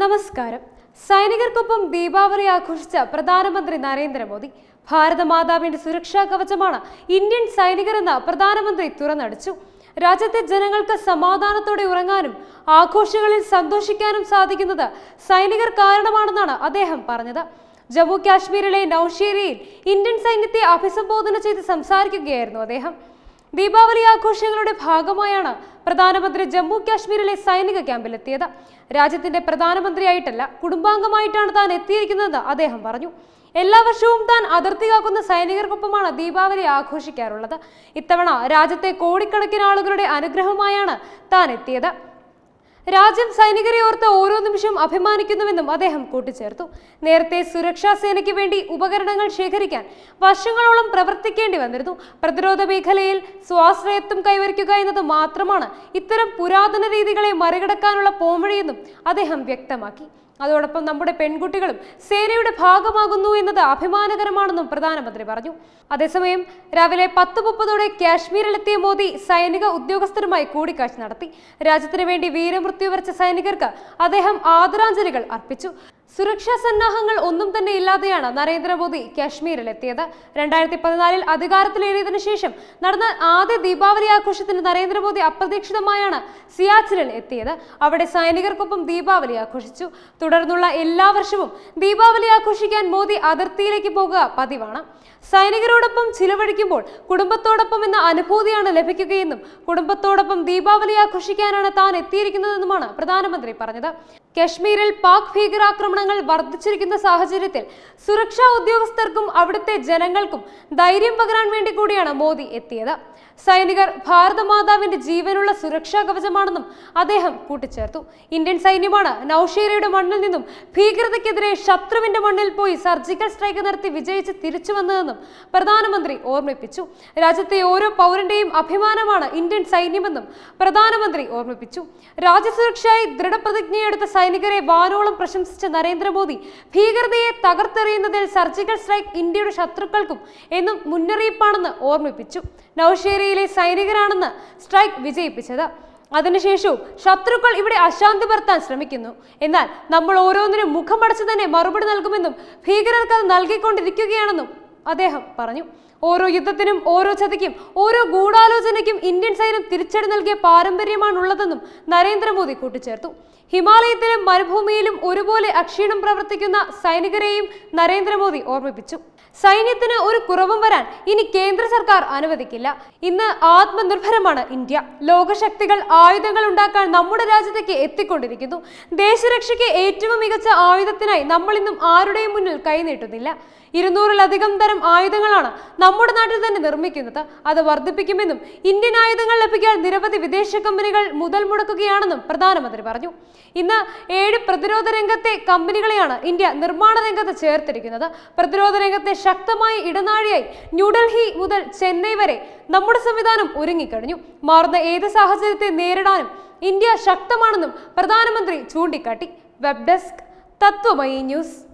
നമസ്കാരം സൈനികർക്കൊപ്പം ദീപാവലി ആഘോഷിച്ച പ്രധാനമന്ത്രി നരേന്ദ്രമോദി ഭാരതമാതാവിന്റെ സുരക്ഷാ കവചമാണ് ഇന്ത്യൻ സൈനികരെന്ന് പ്രധാനമന്ത്രി തുറന്നടിച്ചു രാജ്യത്തെ ജനങ്ങൾക്ക് സമാധാനത്തോടെ ഉറങ്ങാനും ആഘോഷങ്ങളിൽ സന്തോഷിക്കാനും സാധിക്കുന്നത് സൈനികർ കാരണമാണെന്നാണ് അദ്ദേഹം പറഞ്ഞത് ജമ്മു കാശ്മീരിലെ നൌഷേരിയിൽ ഇന്ത്യൻ സൈന്യത്തെ അഭിസംബോധന ചെയ്ത് സംസാരിക്കുകയായിരുന്നു അദ്ദേഹം ദീപാവലി ആഘോഷങ്ങളുടെ ഭാഗമായാണ് പ്രധാനമന്ത്രി ജമ്മു കാശ്മീരിലെ സൈനിക ക്യാമ്പിലെത്തിയത് രാജ്യത്തിന്റെ പ്രധാനമന്ത്രിയായിട്ടല്ല കുടുംബാംഗമായിട്ടാണ് താൻ എത്തിയിരിക്കുന്നത് അദ്ദേഹം പറഞ്ഞു എല്ലാ വർഷവും താൻ അതിർത്തി കാക്കുന്ന സൈനികർക്കൊപ്പമാണ് ദീപാവലി ആഘോഷിക്കാറുള്ളത് ഇത്തവണ രാജ്യത്തെ കോടിക്കണക്കിന് ആളുകളുടെ അനുഗ്രഹമായാണ് താൻ എത്തിയത് രാജ്യം സൈനികരെ ഓർത്ത് ഓരോ നിമിഷം അഭിമാനിക്കുന്നുവെന്നും അദ്ദേഹം കൂട്ടിച്ചേർത്തു നേരത്തെ സുരക്ഷാ സേനയ്ക്ക് വേണ്ടി ഉപകരണങ്ങൾ ശേഖരിക്കാൻ വർഷങ്ങളോളം പ്രവർത്തിക്കേണ്ടി വന്നിരുന്നു പ്രതിരോധ മേഖലയിൽ സ്വാശ്രയത്വം കൈവരിക്കുക എന്നത് മാത്രമാണ് ഇത്തരം പുരാതന രീതികളെ മറികടക്കാനുള്ള പോംവഴിയെന്നും അദ്ദേഹം വ്യക്തമാക്കി അതോടൊപ്പം നമ്മുടെ പെൺകുട്ടികളും സേനയുടെ ഭാഗമാകുന്നു എന്നത് അഭിമാനകരമാണെന്നും പ്രധാനമന്ത്രി പറഞ്ഞു അതേസമയം രാവിലെ പത്ത് മുപ്പതോടെ കാശ്മീരിലെത്തിയ മോദി സൈനിക ഉദ്യോഗസ്ഥരുമായി കൂടിക്കാഴ്ച നടത്തി രാജ്യത്തിനു വേണ്ടി വീരമൃത്യു വരിച്ച സൈനികർക്ക് അദ്ദേഹം ആദരാഞ്ജലികൾ അർപ്പിച്ചു സുരക്ഷാ സന്നാഹങ്ങൾ ഒന്നും തന്നെ ഇല്ലാതെയാണ് നരേന്ദ്രമോദി എത്തിയത് രണ്ടായിരത്തി പതിനാലിൽ അധികാരത്തിലേറിയതിനു ശേഷം നടന്ന ആദ്യ ദീപാവലി ആഘോഷത്തിന് നരേന്ദ്രമോദി അപ്രതീക്ഷിതമായാണ് സിയാച്ചിലിൽ എത്തിയത് അവിടെ സൈനികർക്കൊപ്പം ദീപാവലി ആഘോഷിച്ചു തുടർന്നുള്ള എല്ലാ വർഷവും ദീപാവലി ആഘോഷിക്കാൻ മോദി അതിർത്തിയിലേക്ക് പോകുക പതിവാണ് സൈനികരോടൊപ്പം ചിലവഴിക്കുമ്പോൾ കുടുംബത്തോടൊപ്പം എന്ന അനുഭൂതിയാണ് ലഭിക്കുകയെന്നും കുടുംബത്തോടൊപ്പം ദീപാവലി ആഘോഷിക്കാനാണ് താൻ എത്തിയിരിക്കുന്നതെന്നുമാണ് പ്രധാനമന്ത്രി പറഞ്ഞത് കശ്മീരിൽ പാക് ഭീകരാക്രമണം ആക്രമണങ്ങൾ വർദ്ധിച്ചിരിക്കുന്ന സാഹചര്യത്തിൽ സുരക്ഷാ ഉദ്യോഗസ്ഥർക്കും അവിടുത്തെ ജനങ്ങൾക്കും ധൈര്യം പകരാൻ വേണ്ടി കൂടിയാണ് മോദി എത്തിയത് സൈനികർ ഭാരതമാതാവിന്റെ ജീവനുള്ള സുരക്ഷാ കവചമാണെന്നും അദ്ദേഹം കൂട്ടിച്ചേർത്തു ഇന്ത്യൻ സൈന്യമാണ് നൌഷേരയുടെ മണ്ണിൽ നിന്നും ഭീകരതയ്ക്കെതിരെ ശത്രുവിന്റെ മണ്ണിൽ പോയി സർജിക്കൽ സ്ട്രൈക്ക് നടത്തി വിജയിച്ച് തിരിച്ചു വന്നതെന്നും പ്രധാനമന്ത്രി ഓർമ്മിപ്പിച്ചു രാജ്യത്തെ ഓരോ പൗരന്റെയും അഭിമാനമാണ് ഇന്ത്യൻ സൈന്യമെന്നും പ്രധാനമന്ത്രി ഓർമ്മിപ്പിച്ചു രാജ്യസുരക്ഷയായി ദൃഢപ്രതിജ്ഞയെടുത്ത സൈനികരെ വാനോളം പ്രശംസിച്ച നരേന്ദ്ര നരേന്ദ്രമോദി ഭീകരതയെ തകർത്തെറിയുന്നതിൽ സർജിക്കൽ സ്ട്രൈക്ക് ഇന്ത്യയുടെ ശത്രുക്കൾക്കും എന്നും മുന്നറിയിപ്പാണെന്ന് ഓർമ്മിപ്പിച്ചു നൌഷേരയിലെ സൈനികരാണെന്ന് സ്ട്രൈക്ക് വിജയിപ്പിച്ചത് അതിനുശേഷവും ശത്രുക്കൾ ഇവിടെ അശാന്തി പരത്താൻ ശ്രമിക്കുന്നു എന്നാൽ നമ്മൾ ഓരോന്നിനും മുഖമടച്ച് തന്നെ മറുപടി നൽകുമെന്നും ഭീകരർക്ക് അത് നൽകിക്കൊണ്ടിരിക്കുകയാണെന്നും അദ്ദേഹം പറഞ്ഞു ഓരോ യുദ്ധത്തിനും ഓരോ ചതിക്കും ഓരോ ഗൂഢാലോചനയ്ക്കും ഇന്ത്യൻ സൈന്യം തിരിച്ചടി നൽകിയ പാരമ്പര്യമാണുള്ളതെന്നും നരേന്ദ്രമോദി കൂട്ടിച്ചേർത്തു ഹിമാലയത്തിലും മരുഭൂമിയിലും ഒരുപോലെ അക്ഷീണം പ്രവർത്തിക്കുന്ന സൈനികരെയും നരേന്ദ്രമോദി ഓർമ്മിപ്പിച്ചു സൈന്യത്തിന് ഒരു കുറവും വരാൻ ഇനി കേന്ദ്ര സർക്കാർ അനുവദിക്കില്ല ഇന്ന് ആത്മനിർഭരമാണ് ഇന്ത്യ ലോകശക്തികൾ ആയുധങ്ങൾ ഉണ്ടാക്കാൻ നമ്മുടെ രാജ്യത്തേക്ക് എത്തിക്കൊണ്ടിരിക്കുന്നു ദേശരക്ഷയ്ക്ക് ഏറ്റവും മികച്ച ആയുധത്തിനായി നമ്മൾ ഇന്നും ആരുടെയും മുന്നിൽ കൈനീട്ടുന്നില്ല ഇരുന്നൂറിലധികം തരം ആയുധങ്ങളാണ് നമ്മുടെ നാട്ടിൽ തന്നെ നിർമ്മിക്കുന്നത് അത് വർദ്ധിപ്പിക്കുമെന്നും ഇന്ത്യൻ ആയുധങ്ങൾ ലഭിക്കാൻ നിരവധി വിദേശ കമ്പനികൾ മുതൽ മുടക്കുകയാണെന്നും പ്രധാനമന്ത്രി പറഞ്ഞു ഇന്ന് ഏഴ് പ്രതിരോധ രംഗത്തെ കമ്പനികളെയാണ് ഇന്ത്യ നിർമ്മാണ രംഗത്ത് ചേർത്തിരിക്കുന്നത് പ്രതിരോധ രംഗത്തെ ശക്തമായ ഇടനാഴിയായി ന്യൂഡൽഹി മുതൽ ചെന്നൈ വരെ നമ്മുടെ സംവിധാനം ഒരുങ്ങിക്കഴിഞ്ഞു മാറുന്ന ഏത് സാഹചര്യത്തെ നേരിടാനും ഇന്ത്യ ശക്തമാണെന്നും പ്രധാനമന്ത്രി ചൂണ്ടിക്കാട്ടി വെബ് ഡെസ്ക് തത്വമയി ന്യൂസ്